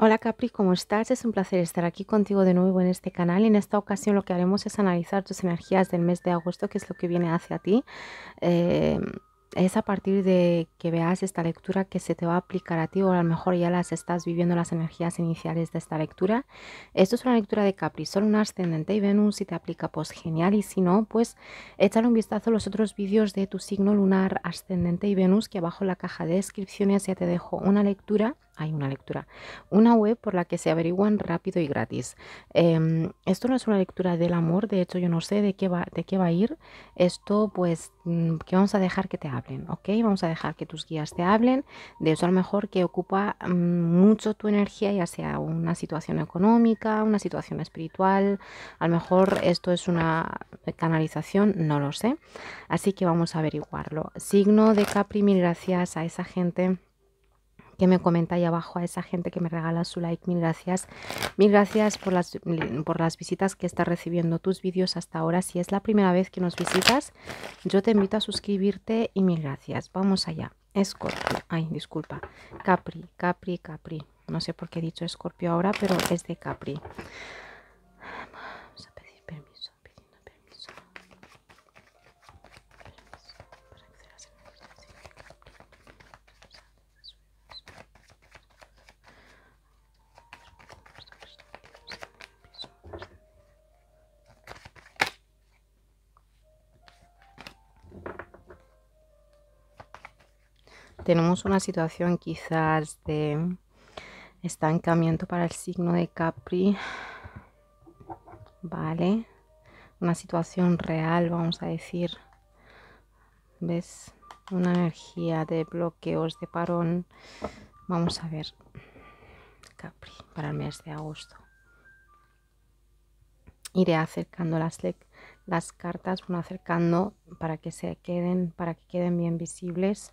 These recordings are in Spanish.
Hola Capri, ¿cómo estás? Es un placer estar aquí contigo de nuevo en este canal. En esta ocasión lo que haremos es analizar tus energías del mes de agosto, que es lo que viene hacia ti. Em, es a partir de que veas esta lectura que se te va a aplicar a ti o a lo mejor ya las estás viviendo las energías iniciales de esta lectura. Esto es una lectura de Capri, solo un ascendente y Venus si te aplica pues genial y si no pues échale un vistazo a los otros vídeos de tu signo lunar ascendente y Venus que abajo en la caja de descripciones ya te dejo una lectura hay una lectura, una web por la que se averiguan rápido y gratis. Em, esto no es una lectura del amor, de hecho yo no sé de qué va, de qué va a ir. Esto pues mm, que vamos a dejar que te hablen, ¿ok? Vamos a dejar que tus guías te hablen. De eso a lo mejor que ocupa mm, mucho tu energía, ya sea una situación económica, una situación espiritual. A lo mejor esto es una canalización, no lo sé. Así que vamos a averiguarlo. Signo de Capri, mil gracias a esa gente que me comenta ahí abajo, a esa gente que me regala su like, mil gracias. Mil gracias por las, por las visitas que estás recibiendo tus vídeos hasta ahora. Si es la primera vez que nos visitas, yo te invito a suscribirte y mil gracias. Vamos allá. Escorpio, ay, disculpa, Capri, Capri, Capri. No sé por qué he dicho Escorpio ahora, pero es de Capri. tenemos una situación quizás de estancamiento para el signo de Capri, ¿vale? Una situación real, vamos a decir. ¿Ves? Una energía de bloqueos, de parón. Vamos a ver, Capri, para el mes de agosto. Iré acercando las, cartas, acercando para que se queden, para que queden bien visibles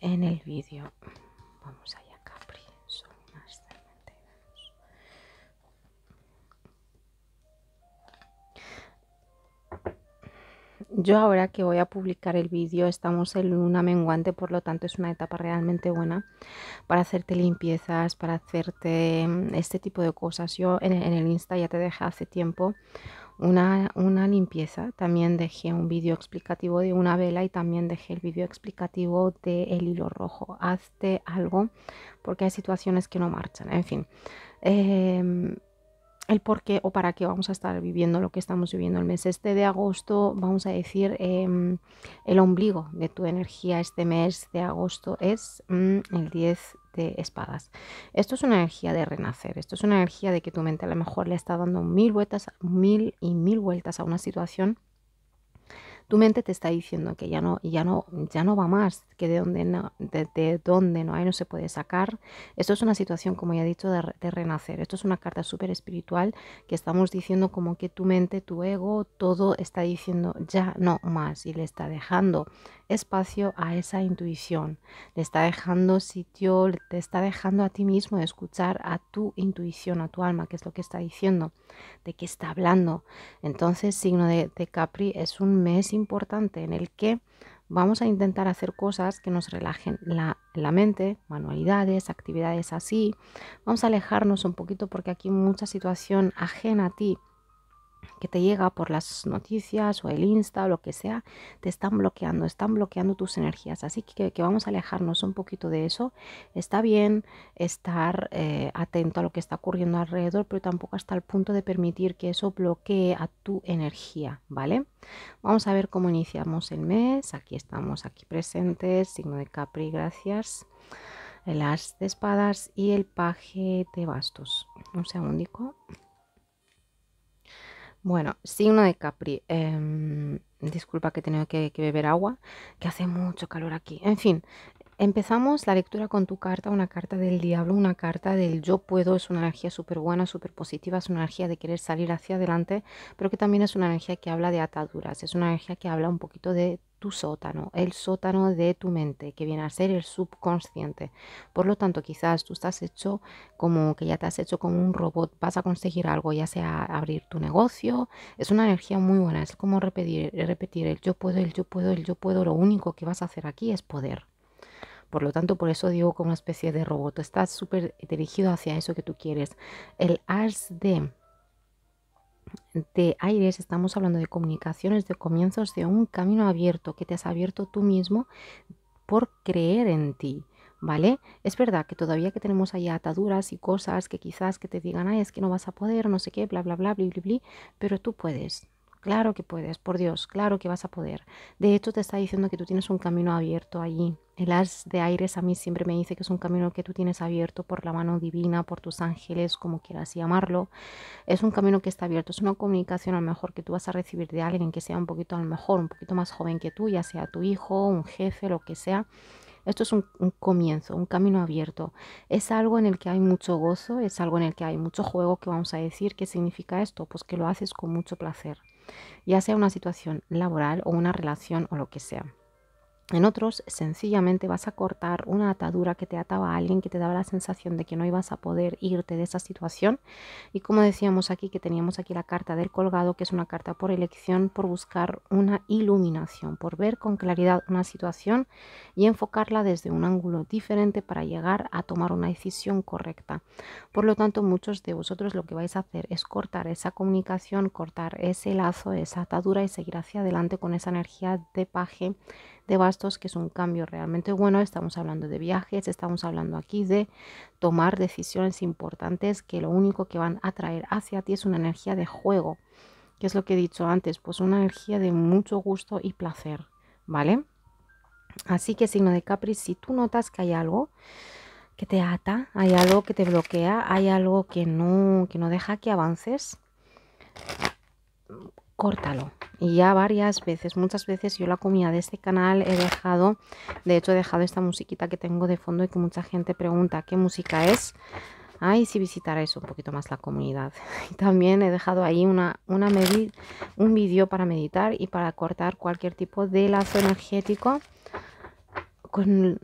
en el vídeo. Vamos allá, Capri, Yo ahora que voy a publicar el vídeo estamos en una menguante, por lo tanto es una etapa realmente buena para hacerte limpiezas, para hacerte mm, este tipo de cosas. Yo en el Insta ya te dejé hace tiempo una, una limpieza. También dejé un vídeo explicativo de una vela y también dejé el vídeo explicativo del el hilo rojo. Hazte algo porque hay situaciones que no marchan. En fin. Em, el por qué o para qué vamos a estar viviendo lo que estamos viviendo el mes este de agosto, vamos a decir, em, el ombligo de tu energía este mes de agosto es mm, el 10 de espadas. Esto es una energía de renacer, esto es una energía de que tu mente a lo mejor le está dando mil vueltas, mil y mil vueltas a una situación tu mente te está diciendo que ya no, ya no, ya no va más, que de donde no, de, no hay no se puede sacar. Esto es una situación, como ya he dicho, de, renacer. Esto es una carta súper espiritual que estamos diciendo como que tu mente, tu ego, todo está diciendo ya no más y le está dejando espacio a esa intuición, le está dejando sitio, te está dejando a ti mismo escuchar a tu intuición, a tu alma, que es lo que está diciendo, de qué está hablando. Entonces, signo de, de Capri es un mes importante en el que vamos a intentar hacer cosas que nos relajen la, mente, manualidades, actividades así. Vamos a alejarnos un poquito porque aquí mucha situación ajena a ti que te llega por las noticias o el Insta o lo que sea, te están bloqueando, están bloqueando tus energías. Así que, vamos a alejarnos un poquito de eso. Está bien estar eh, atento a lo que está ocurriendo alrededor, pero tampoco hasta el punto de permitir que eso bloquee a tu energía, ¿vale? Vamos a ver cómo iniciamos el mes. Aquí estamos, aquí presentes, signo de Capri, gracias. El as de espadas y el paje de bastos. Un segundico. Bueno, signo de Capri. Em, disculpa que he tenido que, beber agua, que hace mucho calor aquí. En fin, Empezamos la lectura con tu carta, una carta del diablo, una carta del yo puedo, es una energía súper buena, súper positiva, es una energía de querer salir hacia adelante, pero que también es una energía que habla de ataduras, es una energía que habla un poquito de tu sótano, el sótano de tu mente, que viene a ser el subconsciente. Por lo tanto, quizás tú estás hecho como que ya te has hecho como un robot, vas a conseguir algo, ya sea abrir tu negocio. Es una energía muy buena, es como repetir, repetir el yo puedo, el yo puedo, el yo puedo. Lo único que vas a hacer aquí es poder. Por lo tanto, por eso digo como una especie de robot. estás súper dirigido hacia eso que tú quieres. El Ars de de aires estamos hablando de comunicaciones, de comienzos de un camino abierto que te has abierto tú mismo por creer en ti. ¿Vale? Es verdad que todavía que tenemos ahí ataduras y cosas que quizás que te digan, ay, es que no vas a poder, no sé qué, bla, bla, bla, bla, bla, bla, pero tú puedes, claro que puedes, por Dios, claro que vas a poder. De hecho, te está diciendo que tú tienes un camino abierto allí. El as de aires a mí siempre me dice que es un camino que tú tienes abierto por la mano divina, por tus ángeles, como quieras llamarlo. Es un camino que está abierto, es una comunicación a lo mejor que tú vas a recibir de alguien que sea un poquito, a lo mejor, un poquito más joven que tú, ya sea tu hijo, un jefe, lo que sea. Esto es un, comienzo, un camino abierto. Es algo en el que hay mucho gozo, es algo en el que hay mucho juego, que vamos a decir. ¿Qué significa esto? Pues que lo haces con mucho placer ya sea una situación laboral o una relación o lo que sea. En otros sencillamente vas a cortar una atadura que te ataba a alguien que te daba la sensación de que no ibas a poder irte de esa situación. Y como decíamos aquí, que teníamos aquí la carta del colgado, que es una carta por elección, por buscar una iluminación, por ver con claridad una situación y enfocarla desde un ángulo diferente para llegar a tomar una decisión correcta. Por lo tanto, muchos de vosotros lo que vais a hacer es cortar esa comunicación, cortar ese lazo, esa atadura y seguir hacia adelante con esa energía de paje de bastos, que es un cambio realmente bueno. Estamos hablando de viajes, estamos hablando aquí de tomar decisiones importantes que lo único que van a traer hacia ti es una energía de juego, que es lo que he dicho antes, pues una energía de mucho gusto y placer, ¿vale? Así que signo de Capri, si tú notas que hay algo que te ata, hay algo que te bloquea, hay algo que no, que no deja que avances, córtalo. Y ya varias veces, muchas veces yo la comida de este canal he dejado, de hecho he dejado esta musiquita que tengo de fondo y que mucha gente pregunta qué música es. Ay, si visitarais un poquito más la comunidad. Y también he dejado ahí una, una un vídeo para meditar y para cortar cualquier tipo de lazo energético con,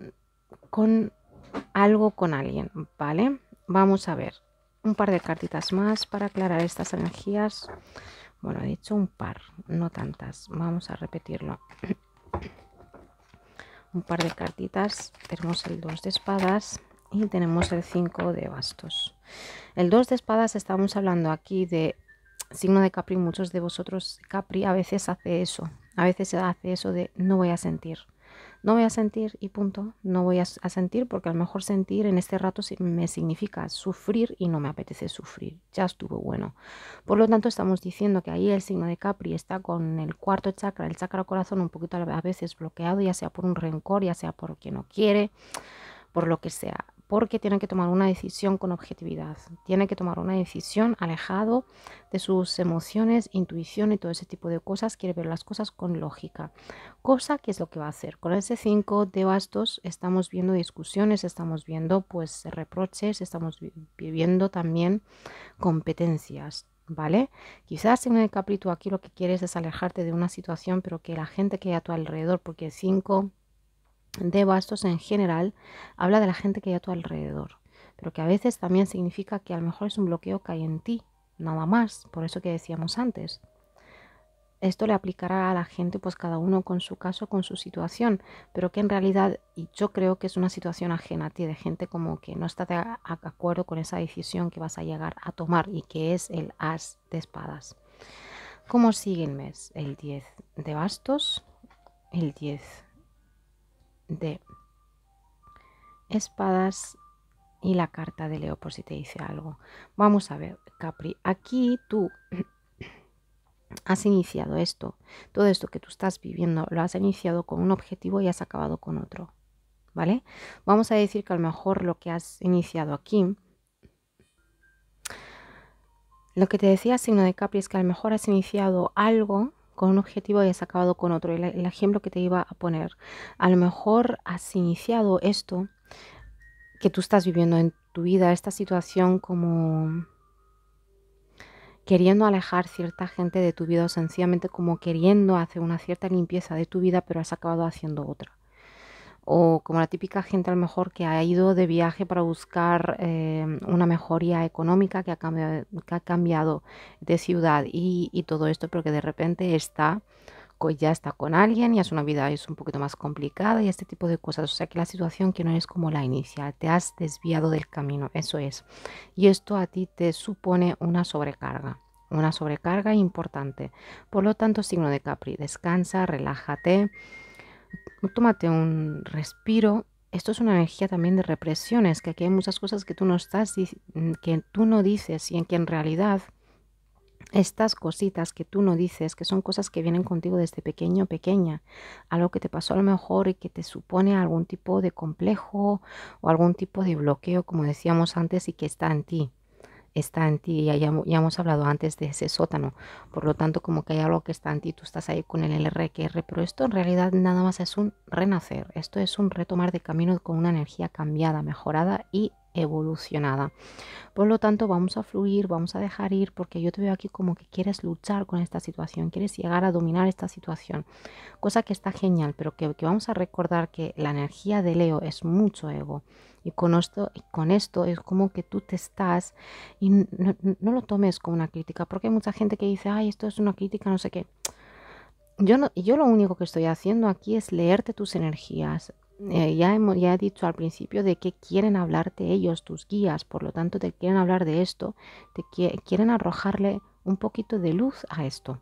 con algo con alguien, ¿vale? Vamos a ver un par de cartitas más para aclarar estas energías. Bueno, he dicho un par, no tantas. Vamos a repetirlo. un par de cartitas. Tenemos el 2 de espadas y tenemos el 5 de bastos. El 2 de espadas estamos hablando aquí de signo de Capri. Muchos de vosotros, Capri, a veces hace eso. A veces hace eso de no voy a sentir no voy a sentir y punto, no voy a, sentir porque a lo mejor sentir en este rato me significa sufrir y no me apetece sufrir, ya estuvo bueno. Por lo tanto estamos diciendo que ahí el signo de Capri está con el cuarto chakra, el chakra corazón un poquito a veces bloqueado, ya sea por un rencor, ya sea por quien no quiere, por lo que sea porque tienen que tomar una decisión con objetividad, Tiene que tomar una decisión alejado de sus emociones, intuición y todo ese tipo de cosas, quiere ver las cosas con lógica, cosa que es lo que va a hacer. Con ese 5 de bastos estamos viendo discusiones, estamos viendo pues reproches, estamos viviendo también competencias. ¿Vale? Quizás en el capítulo aquí lo que quieres es alejarte de una situación, pero que la gente que hay a tu alrededor, porque 5 de bastos en general habla de la gente que hay a tu alrededor, pero que a veces también significa que a lo mejor es un bloqueo que hay en ti, nada más, por eso que decíamos antes. Esto le aplicará a la gente, pues cada uno con su caso, con su situación, pero que en realidad, y yo creo que es una situación ajena a ti, de gente como que no está de acuerdo con esa decisión que vas a llegar a tomar y que es el as de espadas. ¿Cómo sigue el mes? El 10 de bastos, el 10 de espadas y la carta de Leo por si te dice algo. Vamos a ver, Capri, aquí tú has iniciado esto, todo esto que tú estás viviendo, lo has iniciado con un objetivo y has acabado con otro, ¿vale? Vamos a decir que a lo mejor lo que has iniciado aquí, lo que te decía signo de Capri es que a lo mejor has iniciado algo con un objetivo y has acabado con otro. El, ejemplo que te iba a poner. A lo mejor has iniciado esto que tú estás viviendo en tu vida, esta situación como queriendo alejar cierta gente de tu vida o sencillamente como queriendo hacer una cierta limpieza de tu vida, pero has acabado haciendo otra o como la típica gente a lo mejor que ha ido de viaje para buscar em, una mejoría económica que ha cambiado, de ciudad y, todo esto, pero que de repente está, ya está con alguien y es una vida es un poquito más complicada y este tipo de cosas. O sea que la situación que no es como la inicial, te has desviado del camino, eso es. Y esto a ti te supone una sobrecarga. Una sobrecarga importante. Por lo tanto, signo de Capri, descansa, relájate, tómate un respiro. Esto es una energía también de represiones, que aquí hay muchas cosas que tú no estás, mm, que tú no dices y en que en realidad estas cositas que tú no dices, que son cosas que vienen contigo desde pequeño o pequeña, algo que te pasó a lo mejor y que te supone algún tipo de complejo o algún tipo de bloqueo, como decíamos antes, y que está en ti está en ti. Ya, ya, hemos hablado antes de ese sótano. Por lo tanto, como que hay algo que está en ti, tú estás ahí con el LRQR, pero esto en realidad nada más es un renacer. Esto es un retomar de camino con una energía cambiada, mejorada y evolucionada. Por lo tanto, vamos a fluir, vamos a dejar ir, porque yo te veo aquí como que quieres luchar con esta situación, quieres llegar a dominar esta situación, cosa que está genial, pero que, vamos a recordar que la energía de Leo es mucho ego. Y con esto, con esto es como que tú te estás y no, lo tomes como una crítica, porque hay mucha gente que dice, ay, esto es una crítica, no sé qué. Yo, yo lo único que estoy haciendo aquí es leerte tus energías, eh, ya, hemos, ya he dicho al principio de que quieren hablarte ellos, tus guías, por lo tanto te quieren hablar de esto, te quieren arrojarle un poquito de luz a esto.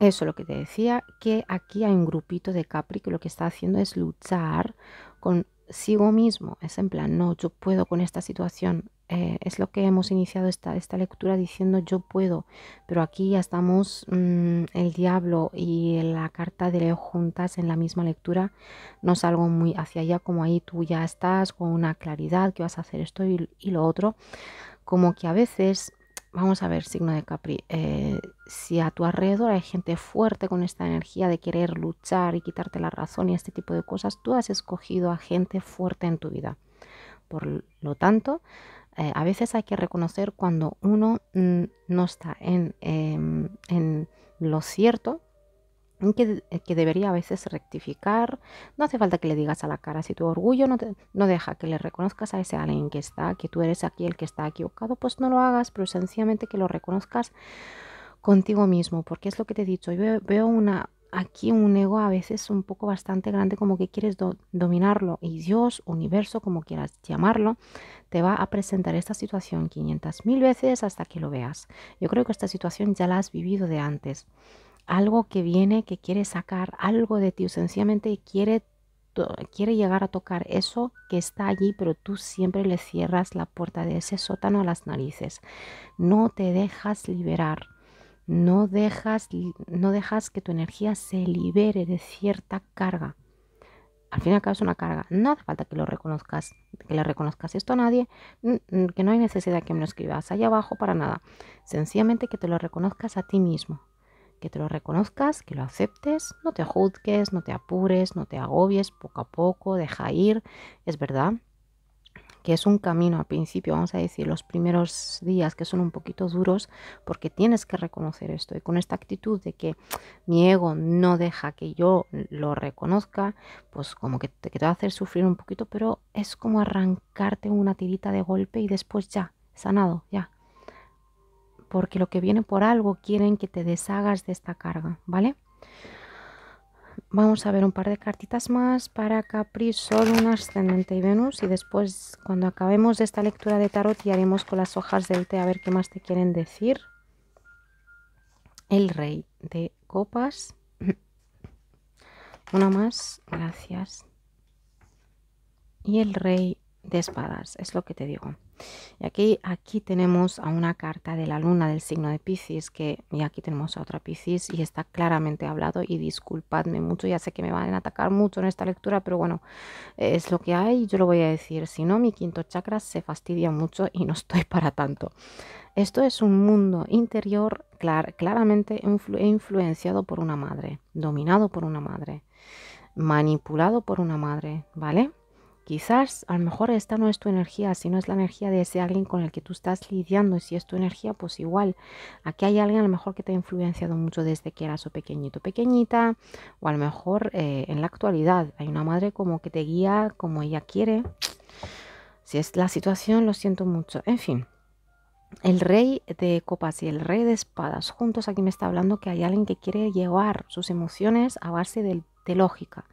Eso lo que te decía, que aquí hay un grupito de Capri que lo que está haciendo es luchar consigo mismo. Es en plan, no, yo puedo con esta situación, eh, es lo que hemos iniciado esta, esta, lectura diciendo yo puedo, pero aquí ya estamos mm, el diablo y la carta de Leo juntas en la misma lectura, no es algo muy hacia allá como ahí tú ya estás con una claridad que vas a hacer esto y, lo otro, como que a veces, vamos a ver signo de Capri, eh, si a tu alrededor hay gente fuerte con esta energía de querer luchar y quitarte la razón y este tipo de cosas, tú has escogido a gente fuerte en tu vida. Por lo tanto, eh, a veces hay que reconocer cuando uno no está en, em, lo cierto eh, que, debería a veces rectificar. No hace falta que le digas a la cara si tu orgullo no, no deja que le reconozcas a ese alguien que está, que tú eres aquí el que está equivocado, pues no lo hagas, pero sencillamente que lo reconozcas contigo mismo, porque es lo que te he dicho. Yo veo una, aquí un ego a veces un poco bastante grande, como que quieres dominarlo y Dios, universo, como quieras llamarlo, te va a presentar esta situación 500.000 veces hasta que lo veas. Yo creo que esta situación ya la has vivido de antes. Algo que viene, que quiere sacar algo de ti, sencillamente quiere, quiere llegar a tocar eso que está allí, pero tú siempre le cierras la puerta de ese sótano a las narices. No te dejas liberar no dejas, no dejas que tu energía se libere de cierta carga. Al fin y al cabo es una carga. No hace falta que lo reconozcas, que le reconozcas esto a nadie, que no hay necesidad que me lo escribas allá abajo para nada. Sencillamente que te lo reconozcas a ti mismo, que te lo reconozcas, que lo aceptes, no te juzgues, no te apures, no te agobies, poco a poco, deja ir, es verdad, que es un camino al principio, vamos a decir, los primeros días que son un poquito duros, porque tienes que reconocer esto. Y con esta actitud de que mi ego no deja que yo lo reconozca, pues como que te, va a hacer sufrir un poquito, pero es como arrancarte una tirita de golpe y después ya, sanado, ya. Porque lo que viene por algo quieren que te deshagas de esta carga, ¿vale? Vamos a ver un par de cartitas más para Capri, Sol, un ascendente y Venus. Y después, cuando acabemos esta lectura de tarot, y haremos con las hojas del té a ver qué más te quieren decir. El rey de copas. Una más, gracias. Y el rey de espadas, es lo que te digo. Y aquí, aquí tenemos a una carta de la luna del signo de Pisces que y aquí tenemos a otra Pisces y está claramente hablado y disculpadme mucho, ya sé que me van a atacar mucho en esta lectura, pero bueno, es lo que hay, yo lo voy a decir, si no mi quinto chakra se fastidia mucho y no estoy para tanto. Esto es un mundo interior claramente influenciado por una madre, dominado por una madre, manipulado por una madre, ¿vale? Quizás a lo mejor esta no es tu energía, sino es la energía de ese alguien con el que tú estás lidiando. Y si es tu energía, pues igual. Aquí hay alguien a lo mejor que te ha influenciado mucho desde que eras o pequeñito, pequeñita, o a lo mejor eh, en la actualidad. Hay una madre como que te guía como ella quiere. Si es la situación, lo siento mucho. En fin. El rey de copas y el rey de espadas juntos aquí me está hablando que hay alguien que quiere llevar sus emociones a base de lógica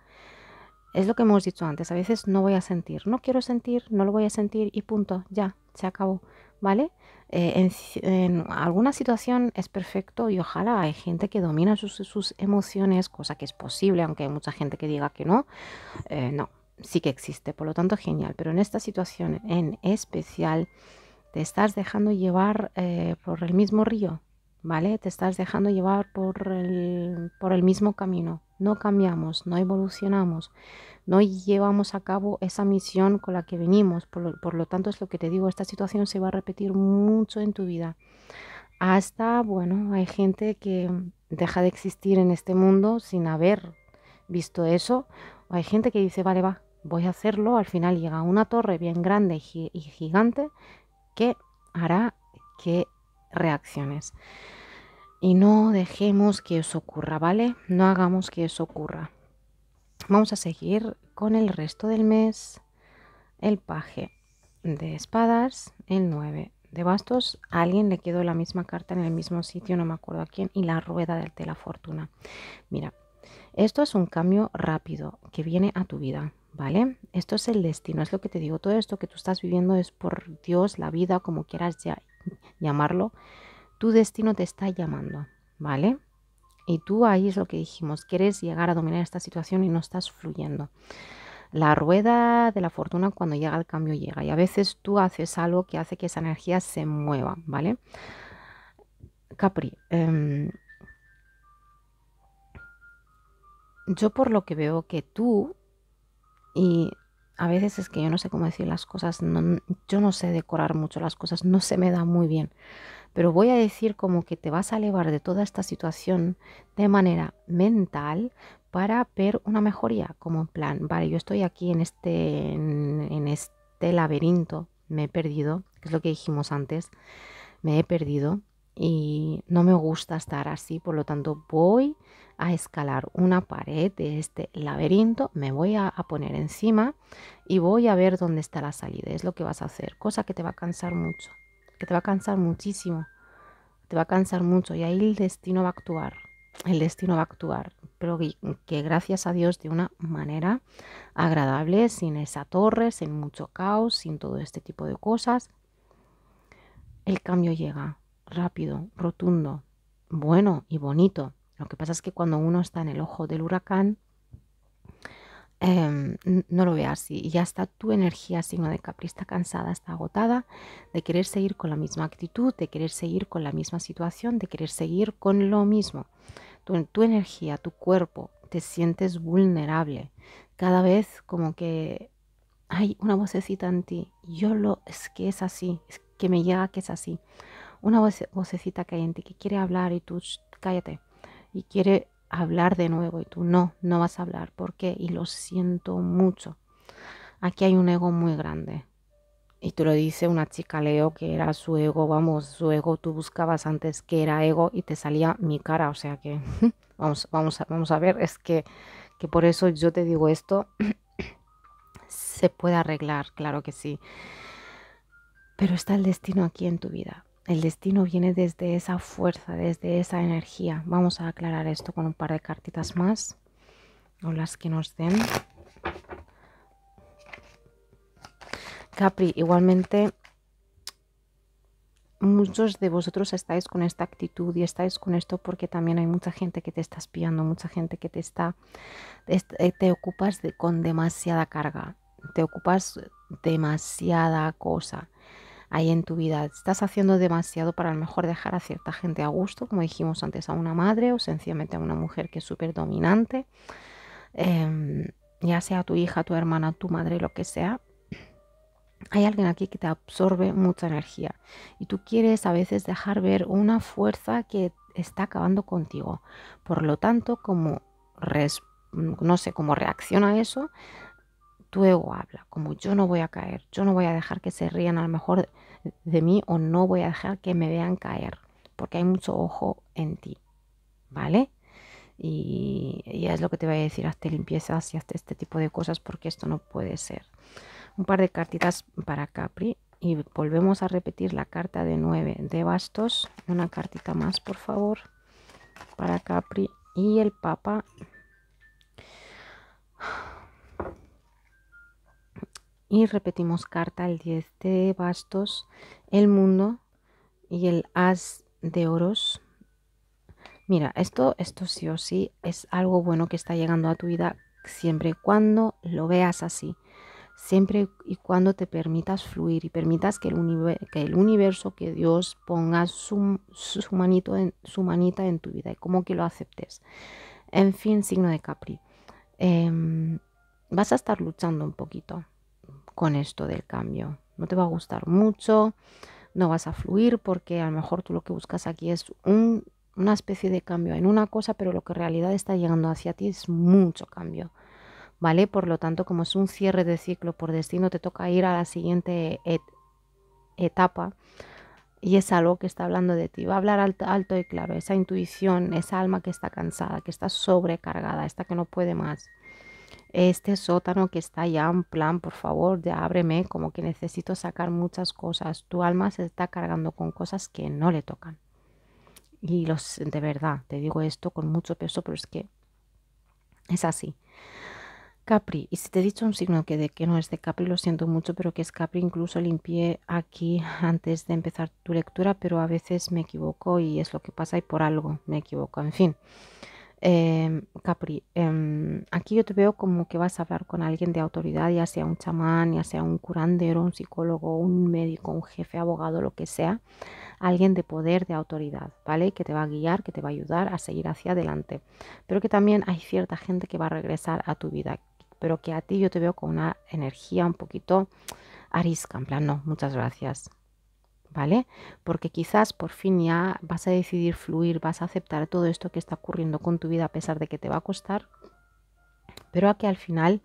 es lo que hemos dicho antes, a veces no voy a sentir, no quiero sentir, no lo voy a sentir y punto, ya, se acabó, ¿vale? Eh, en, alguna situación es perfecto y ojalá hay gente que domina sus, emociones, cosa que es posible, aunque hay mucha gente que diga que no, eh, no, sí que existe, por lo tanto genial, pero en esta situación en especial te estás dejando llevar eh, por el mismo río, ¿vale? Te estás dejando llevar por el, por el mismo camino no cambiamos, no evolucionamos, no llevamos a cabo esa misión con la que venimos. Por lo, tanto, es lo que te digo, esta situación se va a repetir mucho en tu vida. Hasta, bueno, hay gente que deja de existir en este mundo sin haber visto eso. hay gente que dice, vale, va, voy a hacerlo. Al final llega una torre bien grande y gigante que hará que reacciones y no dejemos que eso ocurra, ¿vale? No hagamos que eso ocurra. Vamos a seguir con el resto del mes. El paje de espadas, el 9 de bastos. A alguien le quedó la misma carta en el mismo sitio, no me acuerdo a quién, y la rueda del de la fortuna. Mira, esto es un cambio rápido que viene a tu vida, ¿vale? Esto es el destino, es lo que te digo. Todo esto que tú estás viviendo es por Dios, la vida, como quieras llamarlo tu destino te está llamando, ¿vale? Y tú ahí es lo que dijimos, quieres llegar a dominar esta situación y no estás fluyendo. La rueda de la fortuna cuando llega el cambio llega y a veces tú haces algo que hace que esa energía se mueva, ¿vale? Capri, em, yo por lo que veo que tú, y a veces es que yo no sé cómo decir las cosas, yo no sé decorar mucho las cosas, no se me da muy bien, pero voy a decir como que te vas a elevar de toda esta situación de manera mental para ver una mejoría, como en plan, vale, yo estoy aquí en este, en, este laberinto, me he perdido, que es lo que dijimos antes, me he perdido y no me gusta estar así, por lo tanto voy a escalar una pared de este laberinto, me voy a, poner encima y voy a ver dónde está la salida, es lo que vas a hacer, cosa que te va a cansar mucho te va a cansar muchísimo, te va a cansar mucho y ahí el destino va a actuar, el destino va a actuar, pero que, que gracias a Dios de una manera agradable, sin esa torre, sin mucho caos, sin todo este tipo de cosas, el cambio llega rápido, rotundo, bueno y bonito. Lo que pasa es que cuando uno está en el ojo del huracán, Em, no lo veas así. Ya está tu energía, signo de Capri, está cansada, está agotada de querer seguir con la misma actitud, de querer seguir con la misma situación, de querer seguir con lo mismo. Tu, tu energía, tu cuerpo, te sientes vulnerable. Cada vez como que hay una vocecita en ti. Yo lo, es que es así, que me llega que es así. Una vocecita que hay en ti que quiere hablar y tú, cállate. Y quiere hablar de nuevo y tú no, no vas a hablar. porque Y lo siento mucho. Aquí hay un ego muy grande. Y te lo dice una chica Leo que era su ego, vamos, su ego tú buscabas antes que era ego y te salía mi cara, o sea que vamos, vamos, a, vamos a ver, es que, que por eso yo te digo esto, se puede arreglar, claro que sí. Pero está el destino aquí en tu vida. El destino viene desde esa fuerza, desde esa energía. Vamos a aclarar esto con un par de cartitas más o las que nos den. Capri, igualmente muchos de vosotros estáis con esta actitud y estáis con esto porque también hay mucha gente que te está espiando, mucha gente que te está, eh, te ocupas de, con demasiada carga, te ocupas demasiada cosa en tu vida. Estás haciendo demasiado para a mejor dejar a cierta gente a gusto, como dijimos antes, a una madre o sencillamente a una mujer que es súper dominante, em, ya sea tu hija, tu hermana, tu madre, lo que sea. Hay alguien aquí que te absorbe mucha energía y tú quieres a veces dejar ver una fuerza que está acabando contigo. Por lo tanto, como no sé cómo reacciona a eso, tu ego habla, como yo no voy a caer, yo no voy a dejar que se rían a lo mejor de mí o no voy a dejar que me vean caer, porque hay mucho ojo en ti, ¿vale? Y, y es lo que te voy a decir, hazte limpiezas y hazte este tipo de cosas porque esto no puede ser. Un par de cartitas para Capri y volvemos a repetir la carta de 9 de bastos, una cartita más por favor para Capri y el Papa y repetimos carta el 10 de bastos, el mundo y el as de oros. Mira, esto, esto sí o sí es algo bueno que está llegando a tu vida siempre y cuando lo veas así, siempre y cuando te permitas fluir y permitas que el, el universo, que Dios ponga su, manito en, su manita en tu vida y como que lo aceptes. En fin, signo de Capri. Em, vas a estar luchando un poquito, con esto del cambio. No te va a gustar mucho, no vas a fluir porque a lo mejor tú lo que buscas aquí es un, una especie de cambio en una cosa, pero lo que en realidad está llegando hacia ti es mucho cambio. ¿Vale? Por lo tanto, como es un cierre de ciclo por destino, te toca ir a la siguiente etapa y es algo que está hablando de ti. Va a hablar alto, alto y claro, esa intuición, esa alma que está cansada, que está sobrecargada, esta que no puede más este sótano que está ya en plan, por favor, ya ábreme, como que necesito sacar muchas cosas. Tu alma se está cargando con cosas que no le tocan. Y los, de verdad, te digo esto con mucho peso, pero es que es así. Capri, y si te he dicho un signo que de que no es de Capri, lo siento mucho, pero que es Capri, incluso limpié aquí antes de empezar tu lectura, pero a veces me equivoco y es lo que pasa y por algo me equivoco, en fin. Em, Capri, em, aquí yo te veo como que vas a hablar con alguien de autoridad, ya sea un chamán, ya sea un curandero, un psicólogo, un médico, un jefe, abogado, lo que sea, alguien de poder, de autoridad, ¿vale? Que te va a guiar, que te va a ayudar a seguir hacia adelante. Pero que también hay cierta gente que va a regresar a tu vida, pero que a ti yo te veo con una energía un poquito arisca, en plan, no, muchas gracias, ¿vale? Porque quizás por fin ya vas a decidir fluir, vas a aceptar todo esto que está ocurriendo con tu vida a pesar de que te va a costar, pero aquí al final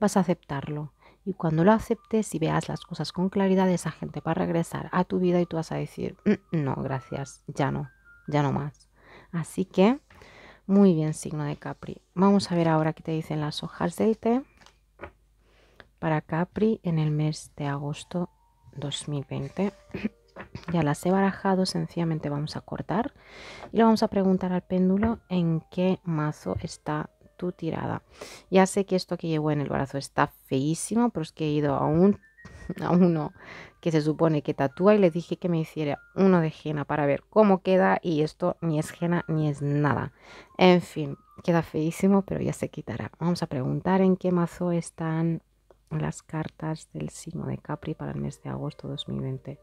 vas a aceptarlo. Y cuando lo aceptes y veas las cosas con claridad, esa gente va a regresar a tu vida y tú vas a decir, mm, no, gracias, ya no, ya no más. Así que, muy bien, signo de Capri. Vamos a ver ahora qué te dicen las hojas del té para Capri en el mes de agosto 2020 ya las he barajado sencillamente vamos a cortar y le vamos a preguntar al péndulo en qué mazo está tu tirada ya sé que esto que llevo en el brazo está feísimo pero es que he ido a un a uno que se supone que tatúa y le dije que me hiciera uno de jena para ver cómo queda y esto ni es jena ni es nada. En fin, queda feísimo, pero ya se quitará. Vamos a preguntar en qué mazo están las cartas del signo de Capri para el mes de agosto 2020.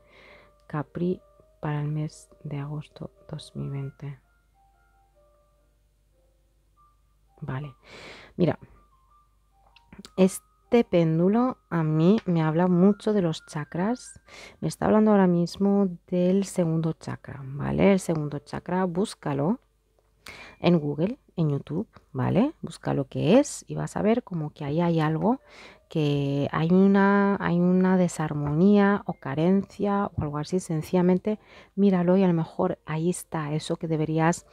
Capri para el mes de agosto 2020. Vale, mira, este péndulo a mí me habla mucho de los chakras. Me está hablando ahora mismo del segundo chakra, ¿vale? El segundo chakra, búscalo en Google, en YouTube, ¿vale? Busca lo que es y vas a ver como que ahí hay algo que hay una, hay una desarmonía o carencia o algo así, sencillamente míralo y a lo mejor ahí está eso que deberías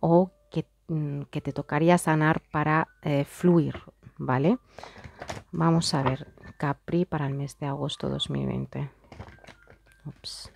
o que, mm, te tocaría sanar para eh, fluir, ¿vale? Vamos a ver, Capri para el mes de agosto 2020. Ups.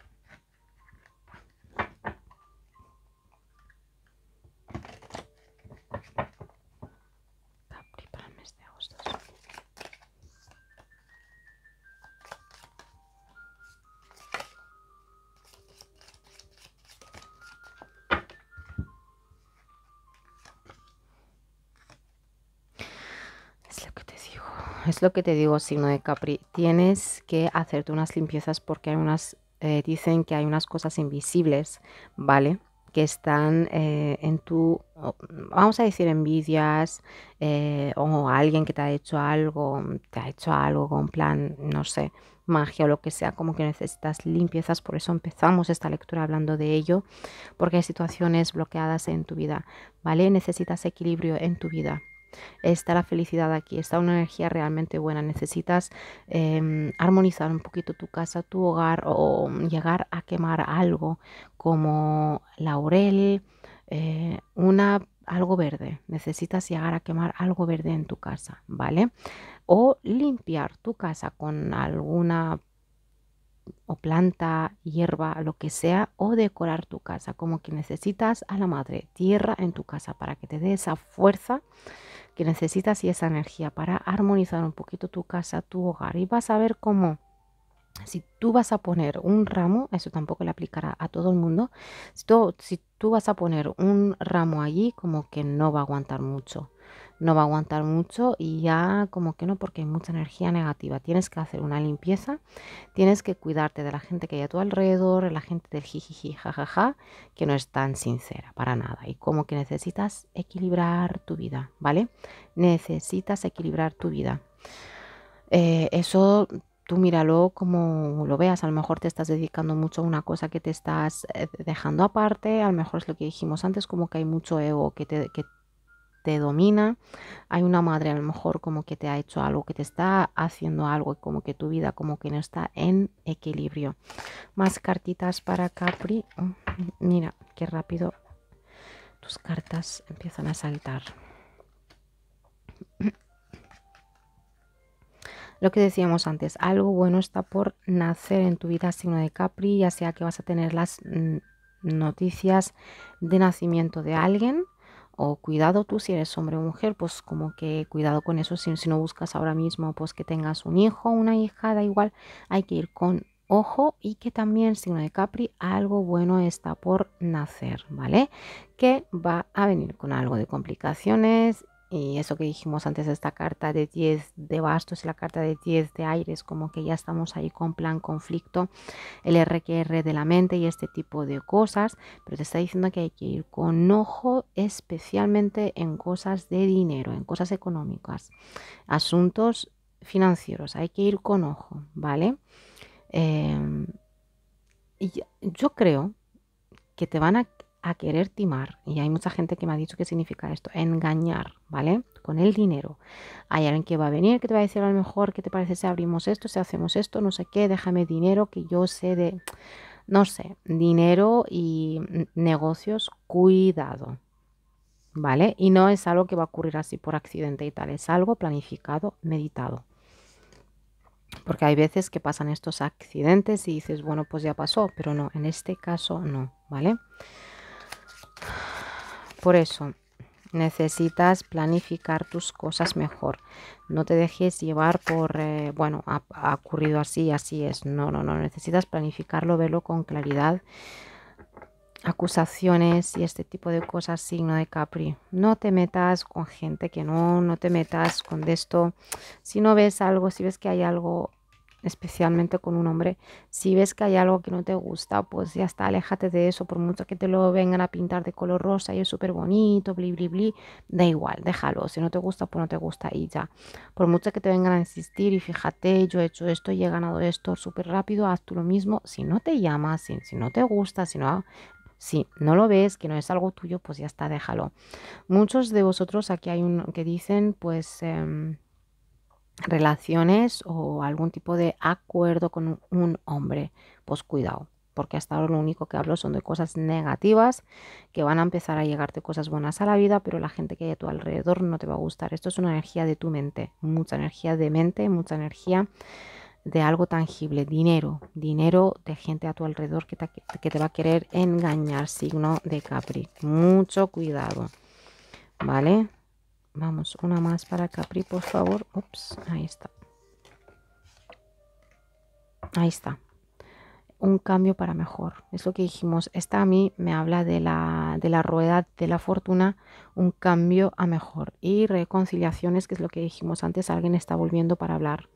es lo que te digo, signo de Capri. Tienes que hacerte unas limpiezas porque hay unas, eh, dicen que hay unas cosas invisibles, ¿vale? Que están eh, en tu, vamos a decir, envidias eh, o alguien que te ha hecho algo, te ha hecho algo con plan, no sé, magia o lo que sea, como que necesitas limpiezas. Por eso empezamos esta lectura hablando de ello, porque hay situaciones bloqueadas en tu vida, ¿vale? Necesitas equilibrio en tu vida está la felicidad aquí, está una energía realmente buena. Necesitas em, armonizar un poquito tu casa, tu hogar o llegar a quemar algo como laurel, eh, una algo verde. Necesitas llegar a quemar algo verde en tu casa, ¿vale? O limpiar tu casa con alguna o planta, hierba, lo que sea, o decorar tu casa, como que necesitas a la madre tierra en tu casa para que te dé esa fuerza que necesitas y esa energía para armonizar un poquito tu casa, tu hogar. Y vas a ver cómo si tú vas a poner un ramo, eso tampoco le aplicará a todo el mundo, si tú, si tú vas a poner un ramo allí, como que no va a aguantar mucho. No va a aguantar mucho y ya como que no, porque hay mucha energía negativa. Tienes que hacer una limpieza, tienes que cuidarte de la gente que hay a tu alrededor, la gente del jijiji, jajaja, que no es tan sincera para nada. Y como que necesitas equilibrar tu vida, ¿vale? Necesitas equilibrar tu vida. Eh, eso tú míralo como lo veas. A lo mejor te estás dedicando mucho a una cosa que te estás eh, dejando aparte. A lo mejor es lo que dijimos antes, como que hay mucho ego que te, te domina. Hay una madre a lo mejor como que te ha hecho algo, que te está haciendo algo, como que tu vida como que no está en equilibrio. Más cartitas para Capri. Oh, mira, qué rápido tus cartas empiezan a saltar. Lo que decíamos antes, algo bueno está por nacer en tu vida signo de Capri, ya sea que vas a tener las mm, noticias de nacimiento de alguien o cuidado tú si eres hombre o mujer, pues como que cuidado con eso, si, no buscas ahora mismo pues que tengas un hijo o una hija, da igual, hay que ir con ojo y que también signo de Capri algo bueno está por nacer, ¿vale? Que va a venir con algo de complicaciones y eso que dijimos antes, esta carta de 10 de bastos y la carta de 10 de aires, como que ya estamos ahí con plan conflicto, el RQR de la mente y este tipo de cosas, pero te está diciendo que hay que ir con ojo especialmente en cosas de dinero, en cosas económicas, asuntos financieros, hay que ir con ojo, ¿vale? Eh, yo creo que te van a a querer timar. Y hay mucha gente que me ha dicho qué significa esto, engañar, ¿vale? Con el dinero. Hay alguien que va a venir que te va a decir a lo mejor, ¿qué te parece si abrimos esto, si hacemos esto, no sé qué, déjame dinero que yo sé de, no sé, dinero y negocios, cuidado. ¿Vale? Y no es algo que va a ocurrir así por accidente y tal, es algo planificado, meditado. Porque hay veces que pasan estos accidentes y dices, bueno, pues ya pasó, pero no, en este caso no, ¿vale? Por eso, necesitas planificar tus cosas mejor. No te dejes llevar por, eh, bueno, ha, ocurrido así, así es. No, no, no. Necesitas planificarlo, verlo con claridad. Acusaciones y este tipo de cosas, signo de Capri. No te metas con gente que no, no te metas con esto. Si no ves algo, si ves que hay algo especialmente con un hombre. Si ves que hay algo que no te gusta, pues ya está, aléjate de eso, por mucho que te lo vengan a pintar de color rosa y es súper bonito, bli, bli, da igual, déjalo, si no te gusta, pues no te gusta y ya. Por mucho que te vengan a insistir y fíjate, yo he hecho esto y he ganado esto súper rápido, haz tú lo mismo, si no te llamas, si, no te gusta, si no si no lo ves, que no es algo tuyo, pues ya está, déjalo. Muchos de vosotros aquí hay un que dicen, pues em, relaciones o algún tipo de acuerdo con un hombre, pues cuidado, porque hasta ahora lo único que hablo son de cosas negativas, que van a empezar a llegarte cosas buenas a la vida, pero la gente que hay a tu alrededor no te va a gustar. Esto es una energía de tu mente, mucha energía de mente, mucha energía de algo tangible, dinero, dinero de gente a tu alrededor que te, va a querer engañar, signo de Capri. Mucho cuidado, ¿vale? Vamos, una más para Capri, por favor. Ups, ahí está. Ahí está. Un cambio para mejor. Es lo que dijimos. Esta a mí me habla de la, de rueda de la fortuna, un cambio a mejor. Y reconciliaciones, que es lo que dijimos antes. Alguien está volviendo para hablar.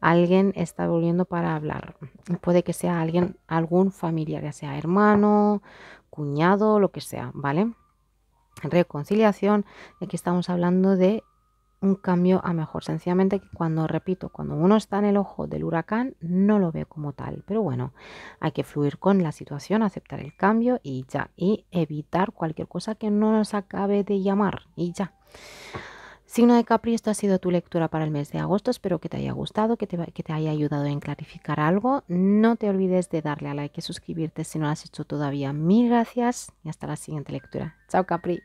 Alguien está volviendo para hablar. Puede que sea alguien, algún familiar, ya sea hermano, cuñado, lo que sea, ¿vale? reconciliación, aquí estamos hablando de un cambio a mejor. Sencillamente que cuando, repito, cuando uno está en el ojo del huracán, no lo ve como tal. Pero bueno, hay que fluir con la situación, aceptar el cambio y ya. Y evitar cualquier cosa que no nos acabe de llamar y ya. Signo de Capri, esto ha sido tu lectura para el mes de agosto. Espero que te haya gustado, que te, que te haya ayudado en clarificar algo. No te olvides de darle a like y suscribirte si no lo has hecho todavía. Mil gracias y hasta la siguiente lectura. Chao Capri.